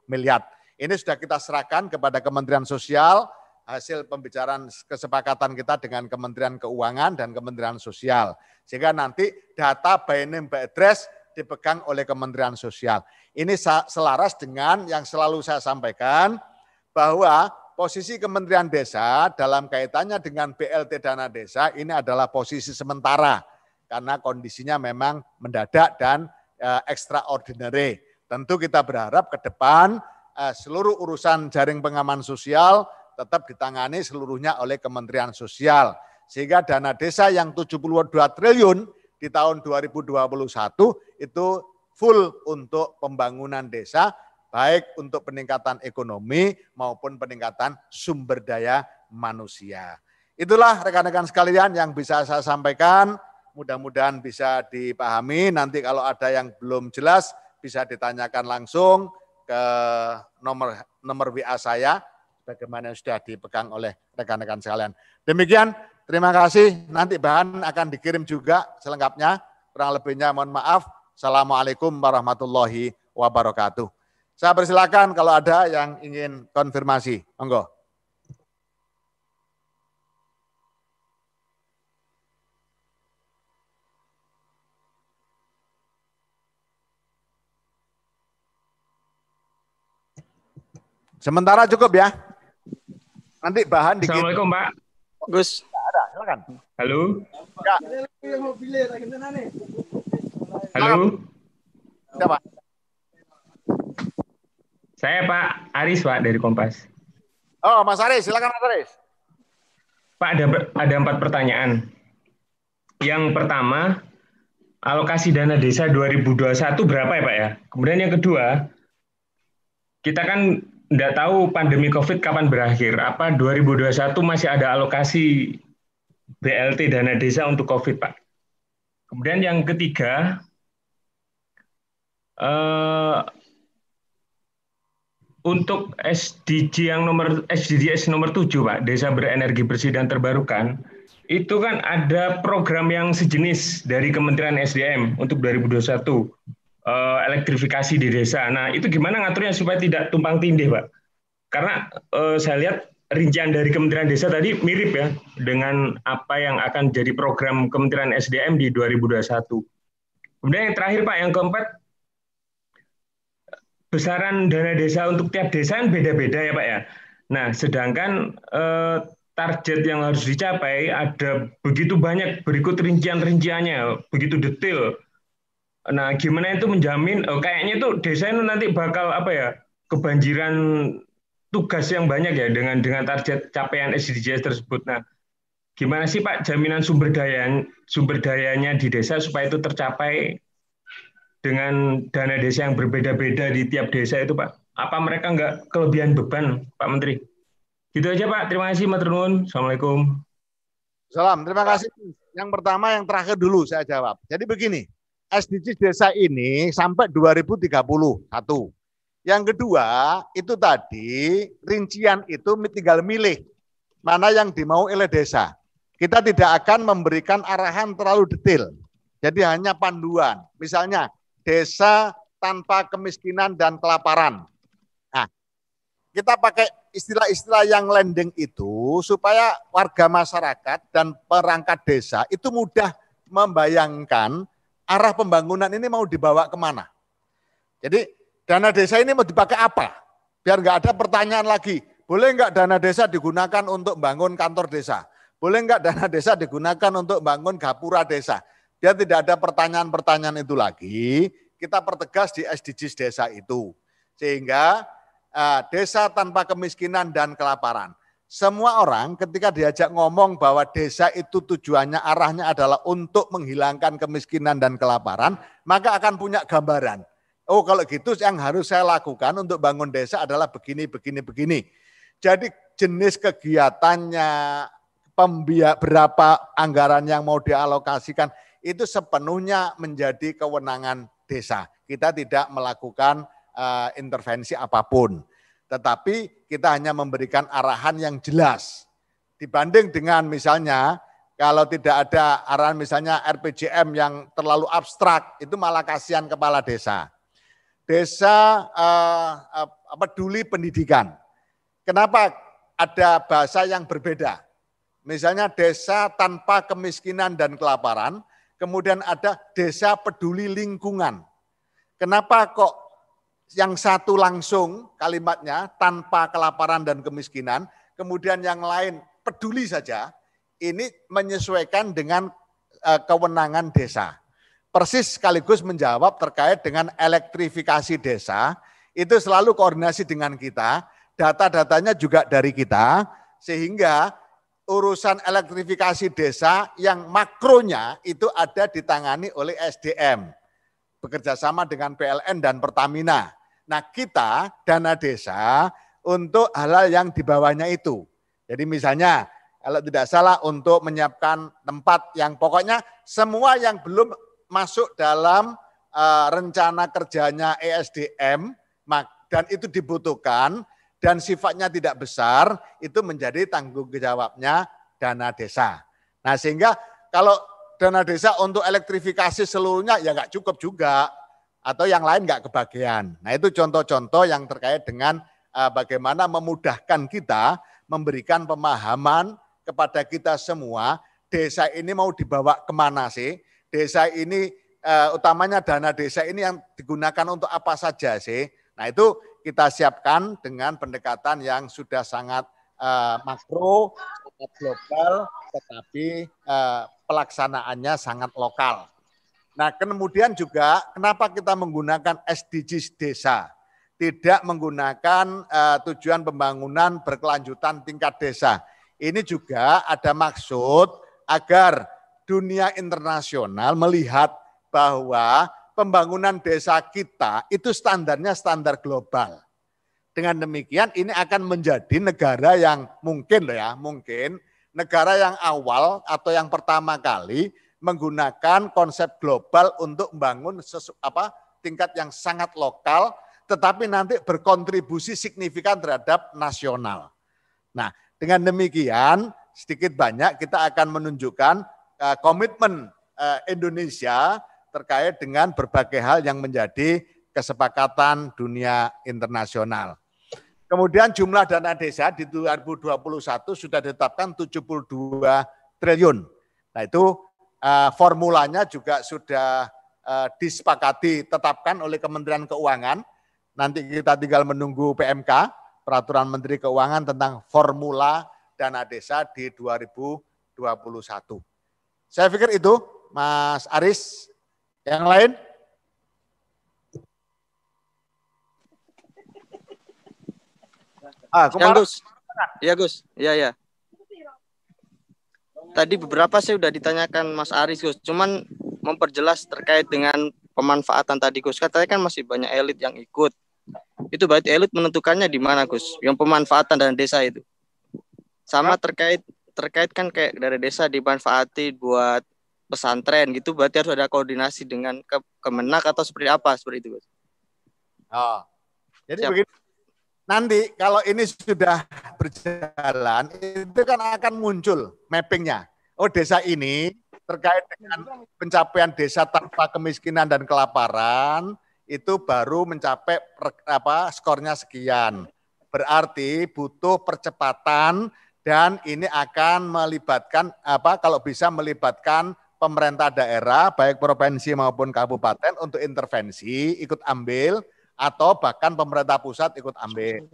miliar. Ini sudah kita serahkan kepada Kementerian Sosial hasil pembicaraan kesepakatan kita dengan Kementerian Keuangan dan Kementerian Sosial. Sehingga nanti data by name by address dipegang oleh Kementerian Sosial. Ini selaras dengan yang selalu saya sampaikan, bahwa posisi Kementerian Desa dalam kaitannya dengan BLT Dana Desa ini adalah posisi sementara karena kondisinya memang mendadak dan e, extraordinary. Tentu kita berharap ke depan e, seluruh urusan jaring pengaman sosial tetap ditangani seluruhnya oleh Kementerian Sosial. Sehingga dana desa yang 72 triliun di tahun 2021 itu full untuk pembangunan desa baik untuk peningkatan ekonomi maupun peningkatan sumber daya manusia. Itulah rekan-rekan sekalian yang bisa saya sampaikan. Mudah-mudahan bisa dipahami. Nanti kalau ada yang belum jelas bisa ditanyakan langsung ke nomor nomor WA saya bagaimana yang sudah dipegang oleh rekan-rekan sekalian. Demikian, terima kasih. Nanti bahan akan dikirim juga selengkapnya. Kurang lebihnya mohon maaf. Assalamualaikum warahmatullahi wabarakatuh. Saya persilakan kalau ada yang ingin konfirmasi. Monggo. Sementara cukup ya. Nanti bahan dikit. Assalamualaikum, Pak. Gus. Ada, silakan. Halo. Ya. Halo. Siapa? Saya Pak Aris Pak dari Kompas. Oh, Mas Aris, silakan Mas Aris. Pak ada ada empat pertanyaan. Yang pertama, alokasi dana desa 2021 berapa ya Pak ya? Kemudian yang kedua, kita kan nggak tahu pandemi COVID kapan berakhir. Apa 2021 masih ada alokasi BLT dana desa untuk COVID Pak? Kemudian yang ketiga, eh, untuk SDG yang nomor SDGs nomor 7 Pak, Desa Berenergi Bersih dan Terbarukan, itu kan ada program yang sejenis dari Kementerian SDM untuk 2021 uh, eh, elektrifikasi di desa. Nah, itu gimana ngaturnya supaya tidak tumpang tindih, Pak? Karena uh, saya lihat rincian dari Kementerian Desa tadi mirip ya dengan apa yang akan jadi program Kementerian SDM di 2021. Kemudian yang terakhir Pak, yang keempat besaran dana desa untuk tiap desa kan beda-beda ya Pak ya. Nah, sedangkan eh, target yang harus dicapai ada begitu banyak berikut rincian-rinciannya, begitu detail. Nah, gimana itu menjamin oh, kayaknya itu desa itu nanti bakal apa ya? kebanjiran tugas yang banyak ya dengan dengan target capaian SDGs tersebut. Nah, gimana sih Pak jaminan sumber daya sumber dayanya di desa supaya itu tercapai dengan dana desa yang berbeda-beda di tiap desa itu Pak? Apa mereka nggak kelebihan beban Pak Menteri? Gitu aja Pak, terima kasih Mas Maternun. Assalamualaikum. Salam, terima kasih. Yang pertama, yang terakhir dulu saya jawab. Jadi begini, SDGs desa ini sampai 2030, satu. Yang kedua, itu tadi rincian itu tinggal milih mana yang dimau oleh desa. Kita tidak akan memberikan arahan terlalu detail. Jadi hanya panduan. Misalnya desa tanpa kemiskinan dan kelaparan. Nah, kita pakai istilah-istilah yang landing itu supaya warga masyarakat dan perangkat desa itu mudah membayangkan arah pembangunan ini mau dibawa kemana. Jadi dana desa ini mau dipakai apa? Biar nggak ada pertanyaan lagi. Boleh nggak dana desa digunakan untuk bangun kantor desa? Boleh nggak dana desa digunakan untuk bangun gapura desa? Dia tidak ada pertanyaan-pertanyaan itu lagi. Kita pertegas di SDGs desa itu. Sehingga eh, desa tanpa kemiskinan dan kelaparan. Semua orang ketika diajak ngomong bahwa desa itu tujuannya arahnya adalah untuk menghilangkan kemiskinan dan kelaparan, maka akan punya gambaran. Oh kalau gitu yang harus saya lakukan untuk bangun desa adalah begini, begini, begini. Jadi jenis kegiatannya, pembiak berapa anggaran yang mau dialokasikan, itu sepenuhnya menjadi kewenangan desa. Kita tidak melakukan uh, intervensi apapun. Tetapi kita hanya memberikan arahan yang jelas. Dibanding dengan misalnya kalau tidak ada arahan misalnya RPJM yang terlalu abstrak, itu malah kasihan kepala desa. Desa uh, peduli pendidikan. Kenapa ada bahasa yang berbeda? Misalnya desa tanpa kemiskinan dan kelaparan, kemudian ada desa peduli lingkungan. Kenapa kok yang satu langsung kalimatnya tanpa kelaparan dan kemiskinan, kemudian yang lain peduli saja, ini menyesuaikan dengan eh, kewenangan desa. Persis sekaligus menjawab terkait dengan elektrifikasi desa, itu selalu koordinasi dengan kita, data-datanya juga dari kita, sehingga urusan elektrifikasi desa yang makronya itu ada ditangani oleh SDM bekerjasama dengan PLN dan Pertamina. Nah kita dana desa untuk halal yang di itu. Jadi misalnya kalau tidak salah untuk menyiapkan tempat yang pokoknya semua yang belum masuk dalam uh, rencana kerjanya ESDM dan itu dibutuhkan dan sifatnya tidak besar, itu menjadi tanggung jawabnya dana desa. Nah sehingga kalau dana desa untuk elektrifikasi seluruhnya ya nggak cukup juga, atau yang lain nggak kebagian. Nah itu contoh-contoh yang terkait dengan eh, bagaimana memudahkan kita memberikan pemahaman kepada kita semua desa ini mau dibawa kemana sih, desa ini uh, utamanya dana desa ini yang digunakan untuk apa saja sih. Nah itu kita siapkan dengan pendekatan yang sudah sangat uh, makro, sangat global, tetapi uh, pelaksanaannya sangat lokal. Nah, kemudian juga kenapa kita menggunakan SDGs desa? Tidak menggunakan uh, tujuan pembangunan berkelanjutan tingkat desa. Ini juga ada maksud agar dunia internasional melihat bahwa pembangunan desa kita itu standarnya standar global. Dengan demikian ini akan menjadi negara yang mungkin loh ya, mungkin negara yang awal atau yang pertama kali menggunakan konsep global untuk membangun sesu, apa tingkat yang sangat lokal tetapi nanti berkontribusi signifikan terhadap nasional. Nah, dengan demikian sedikit banyak kita akan menunjukkan uh, komitmen uh, Indonesia terkait dengan berbagai hal yang menjadi kesepakatan dunia internasional. Kemudian jumlah dana desa di 2021 sudah ditetapkan 72 triliun. Nah itu eh, formulanya juga sudah eh, disepakati, tetapkan oleh Kementerian Keuangan. Nanti kita tinggal menunggu PMK, Peraturan Menteri Keuangan tentang formula dana desa di 2021. Saya pikir itu Mas Aris yang lain? Ah, kemarin. Yang Gus. Iya Gus. Iya ya. Tadi beberapa saya sudah ditanyakan Mas Aris Gus. Cuman memperjelas terkait dengan pemanfaatan tadi Gus. Katanya kan masih banyak elit yang ikut. Itu berarti elit menentukannya di mana Gus? Yang pemanfaatan dan desa itu. Sama terkait terkait kan kayak dari desa dimanfaati buat pesantren gitu berarti harus ada koordinasi dengan ke Kemenak atau seperti apa seperti itu Gus. Oh. Jadi Siap. begini nanti kalau ini sudah berjalan itu kan akan muncul mappingnya. Oh desa ini terkait dengan pencapaian desa tanpa kemiskinan dan kelaparan itu baru mencapai apa skornya sekian. Berarti butuh percepatan dan ini akan melibatkan apa kalau bisa melibatkan pemerintah daerah baik provinsi maupun kabupaten untuk intervensi ikut ambil atau bahkan pemerintah pusat ikut ambil.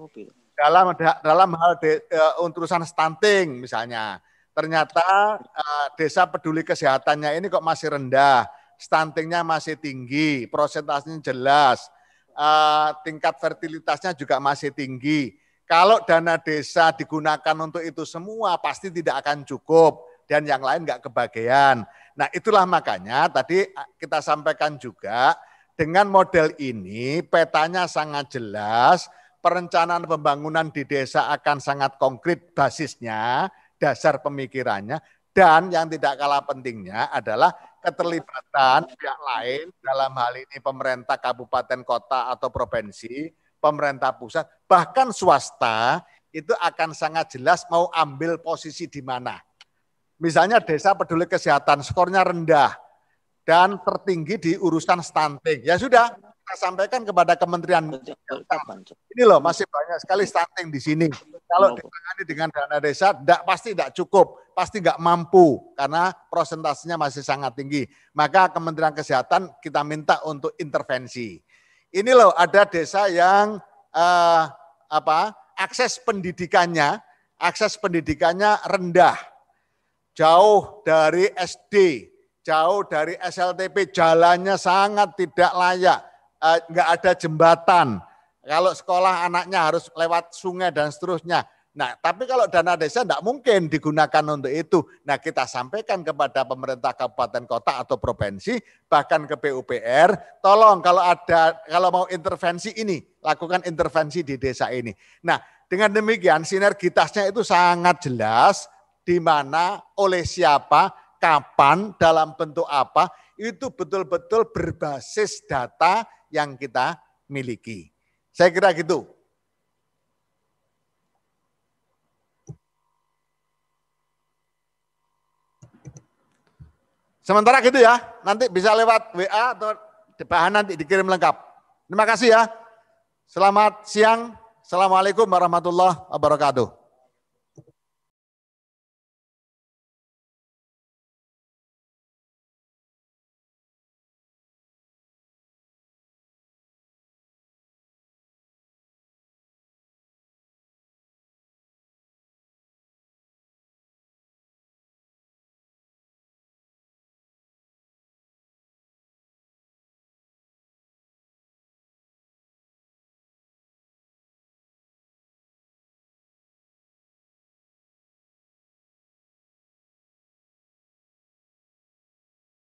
Dalam dalam hal de, uh, urusan stunting misalnya, ternyata uh, desa peduli kesehatannya ini kok masih rendah, stuntingnya masih tinggi, prosentasenya jelas, uh, tingkat fertilitasnya juga masih tinggi. Kalau dana desa digunakan untuk itu semua pasti tidak akan cukup dan yang lain nggak kebagian. Nah itulah makanya tadi kita sampaikan juga dengan model ini petanya sangat jelas, perencanaan pembangunan di desa akan sangat konkret basisnya, dasar pemikirannya, dan yang tidak kalah pentingnya adalah keterlibatan pihak lain dalam hal ini pemerintah kabupaten kota atau provinsi, pemerintah pusat, bahkan swasta itu akan sangat jelas mau ambil posisi di mana. Misalnya desa peduli kesehatan, skornya rendah dan tertinggi di urusan stunting. Ya sudah, kita sampaikan kepada Kementerian. Ini loh masih banyak sekali stunting di sini. Kalau ditangani dengan dana desa, enggak, pasti tidak cukup, pasti nggak mampu karena prosentasenya masih sangat tinggi. Maka Kementerian Kesehatan kita minta untuk intervensi. Ini loh ada desa yang eh, apa akses pendidikannya, akses pendidikannya rendah jauh dari SD, jauh dari SLTP, jalannya sangat tidak layak, enggak eh, ada jembatan. Kalau sekolah anaknya harus lewat sungai dan seterusnya. Nah, tapi kalau dana desa tidak mungkin digunakan untuk itu. Nah, kita sampaikan kepada pemerintah kabupaten kota atau provinsi, bahkan ke PUPR, tolong kalau ada kalau mau intervensi ini, lakukan intervensi di desa ini. Nah, dengan demikian sinergitasnya itu sangat jelas, di mana, oleh siapa, kapan, dalam bentuk apa, itu betul-betul berbasis data yang kita miliki. Saya kira gitu. Sementara gitu ya, nanti bisa lewat WA atau bahan nanti dikirim lengkap. Terima kasih ya. Selamat siang. Assalamualaikum warahmatullahi wabarakatuh.